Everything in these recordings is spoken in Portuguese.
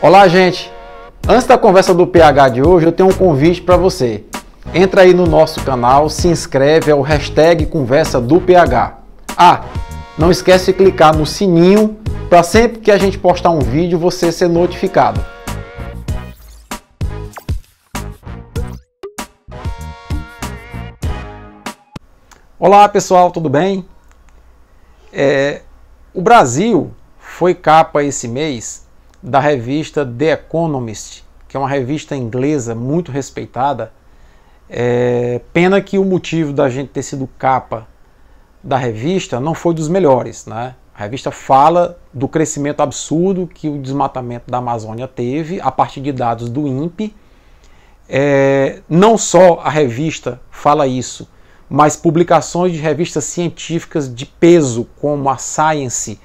Olá, gente! Antes da conversa do PH de hoje, eu tenho um convite para você. Entra aí no nosso canal, se inscreve, ao é o hashtag Conversa do PH. Ah, não esquece de clicar no sininho para sempre que a gente postar um vídeo você ser notificado. Olá pessoal, tudo bem? É, o Brasil foi capa esse mês da revista The Economist, que é uma revista inglesa muito respeitada. É, pena que o motivo da gente ter sido capa da revista não foi dos melhores, né? A revista fala do crescimento absurdo que o desmatamento da Amazônia teve a partir de dados do INPE. É, não só a revista fala isso, mas publicações de revistas científicas de peso, como a Science,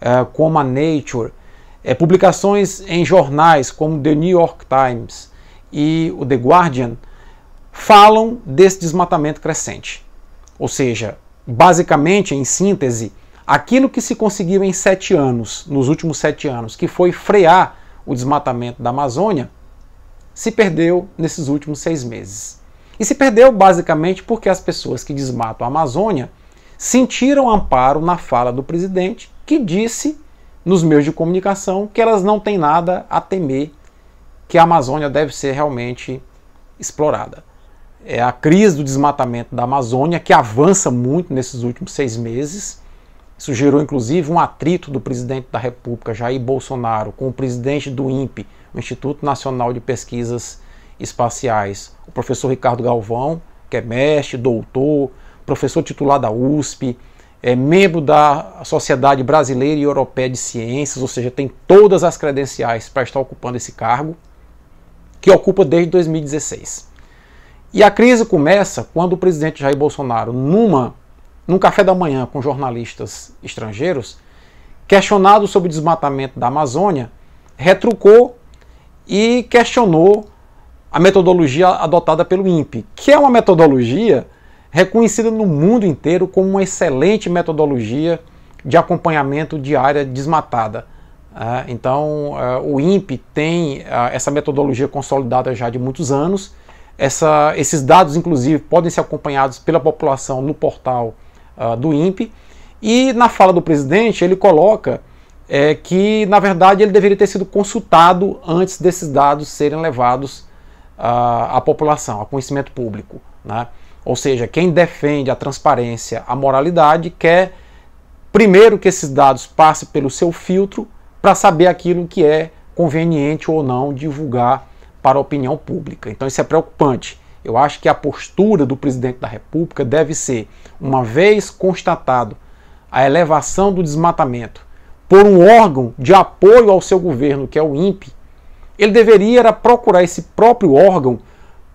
é, como a Nature, é, publicações em jornais como The New York Times e o The Guardian falam desse desmatamento crescente. Ou seja, basicamente, em síntese, aquilo que se conseguiu em sete anos, nos últimos sete anos, que foi frear o desmatamento da Amazônia, se perdeu nesses últimos seis meses. E se perdeu basicamente porque as pessoas que desmatam a Amazônia sentiram amparo na fala do presidente, que disse nos meios de comunicação que elas não têm nada a temer que a Amazônia deve ser realmente explorada. É a crise do desmatamento da Amazônia que avança muito nesses últimos seis meses. Isso gerou inclusive um atrito do presidente da República, Jair Bolsonaro, com o presidente do INPE, o Instituto Nacional de Pesquisas Espaciais, o professor Ricardo Galvão, que é mestre, doutor, professor titular da USP, é membro da Sociedade Brasileira e Europeia de Ciências, ou seja, tem todas as credenciais para estar ocupando esse cargo, que ocupa desde 2016. E a crise começa quando o presidente Jair Bolsonaro, numa, num café da manhã com jornalistas estrangeiros, questionado sobre o desmatamento da Amazônia, retrucou e questionou a metodologia adotada pelo INPE, que é uma metodologia reconhecida no mundo inteiro como uma excelente metodologia de acompanhamento de área desmatada. É, então, é, o INPE tem é, essa metodologia consolidada já de muitos anos. Essa, esses dados, inclusive, podem ser acompanhados pela população no portal do INPE. E na fala do presidente, ele coloca é, que, na verdade, ele deveria ter sido consultado antes desses dados serem levados à população, a conhecimento público. Né? Ou seja, quem defende a transparência, a moralidade, quer primeiro que esses dados passem pelo seu filtro para saber aquilo que é conveniente ou não divulgar para a opinião pública. Então isso é preocupante. Eu acho que a postura do presidente da República deve ser, uma vez constatado a elevação do desmatamento por um órgão de apoio ao seu governo, que é o INPE, ele deveria procurar esse próprio órgão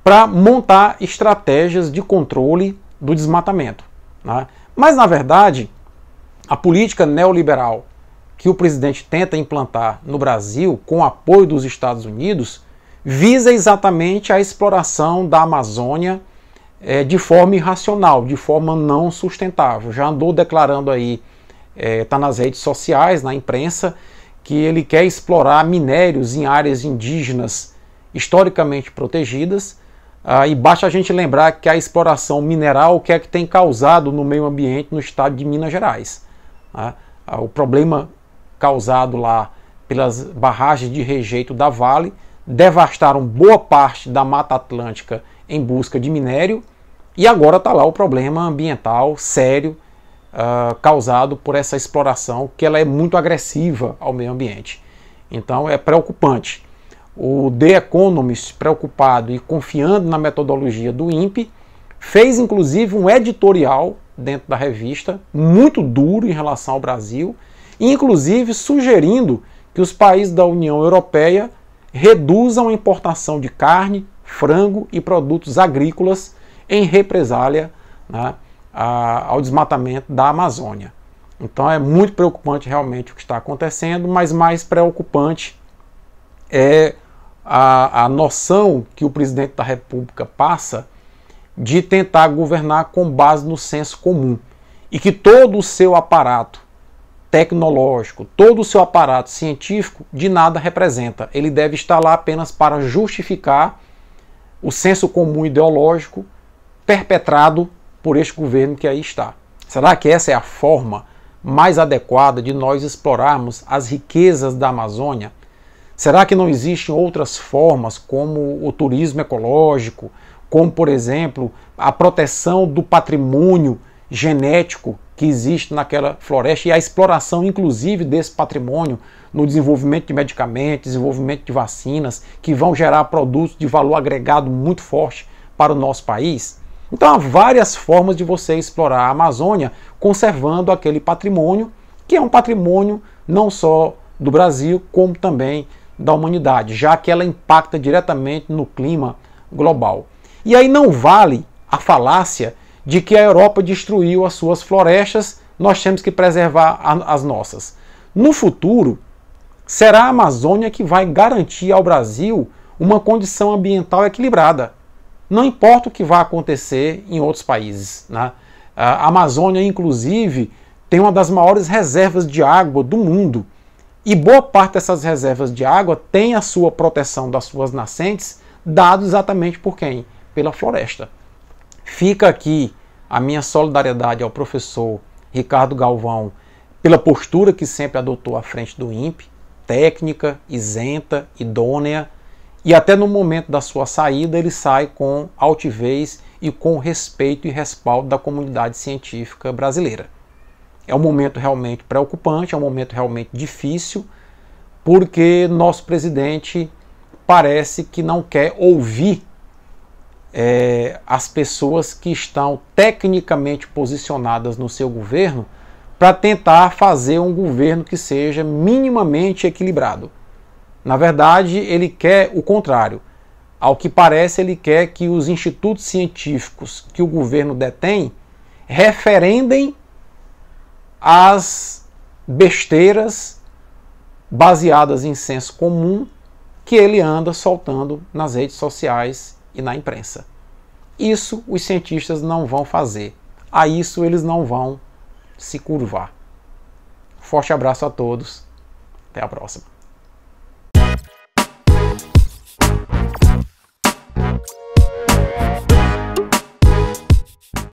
para montar estratégias de controle do desmatamento. Né? Mas, na verdade, a política neoliberal que o presidente tenta implantar no Brasil, com apoio dos Estados Unidos, visa exatamente a exploração da Amazônia é, de forma irracional, de forma não sustentável. Já andou declarando aí, está é, tá nas redes sociais, na imprensa, que ele quer explorar minérios em áreas indígenas historicamente protegidas ah, e basta a gente lembrar que a exploração mineral, o que é que tem causado no meio ambiente no estado de Minas Gerais. Tá? Ah, o problema causado lá pelas barragens de rejeito da Vale devastaram boa parte da Mata Atlântica em busca de minério e agora está lá o problema ambiental sério ah, causado por essa exploração que ela é muito agressiva ao meio ambiente. Então é preocupante o The Economist, preocupado e confiando na metodologia do INPE, fez inclusive um editorial dentro da revista, muito duro em relação ao Brasil, inclusive sugerindo que os países da União Europeia reduzam a importação de carne, frango e produtos agrícolas em represália né, ao desmatamento da Amazônia. Então é muito preocupante realmente o que está acontecendo, mas mais preocupante é a, a noção que o presidente da República passa de tentar governar com base no senso comum e que todo o seu aparato tecnológico, todo o seu aparato científico de nada representa. Ele deve estar lá apenas para justificar o senso comum ideológico perpetrado por este governo que aí está. Será que essa é a forma mais adequada de nós explorarmos as riquezas da Amazônia? Será que não existem outras formas, como o turismo ecológico, como, por exemplo, a proteção do patrimônio genético que existe naquela floresta e a exploração, inclusive, desse patrimônio no desenvolvimento de medicamentos, desenvolvimento de vacinas, que vão gerar produtos de valor agregado muito forte para o nosso país? Então, há várias formas de você explorar a Amazônia conservando aquele patrimônio, que é um patrimônio não só do Brasil, como também da humanidade, já que ela impacta diretamente no clima global. E aí não vale a falácia de que a Europa destruiu as suas florestas, nós temos que preservar as nossas. No futuro, será a Amazônia que vai garantir ao Brasil uma condição ambiental equilibrada. Não importa o que vá acontecer em outros países. Né? A Amazônia, inclusive, tem uma das maiores reservas de água do mundo. E boa parte dessas reservas de água tem a sua proteção das suas nascentes, dado exatamente por quem? Pela floresta. Fica aqui a minha solidariedade ao professor Ricardo Galvão pela postura que sempre adotou à frente do INPE, técnica, isenta, idônea, e até no momento da sua saída ele sai com altivez e com respeito e respaldo da comunidade científica brasileira. É um momento realmente preocupante, é um momento realmente difícil, porque nosso presidente parece que não quer ouvir é, as pessoas que estão tecnicamente posicionadas no seu governo para tentar fazer um governo que seja minimamente equilibrado. Na verdade, ele quer o contrário. Ao que parece, ele quer que os institutos científicos que o governo detém referendem as besteiras baseadas em senso comum que ele anda soltando nas redes sociais e na imprensa. Isso os cientistas não vão fazer. A isso eles não vão se curvar. Forte abraço a todos. Até a próxima.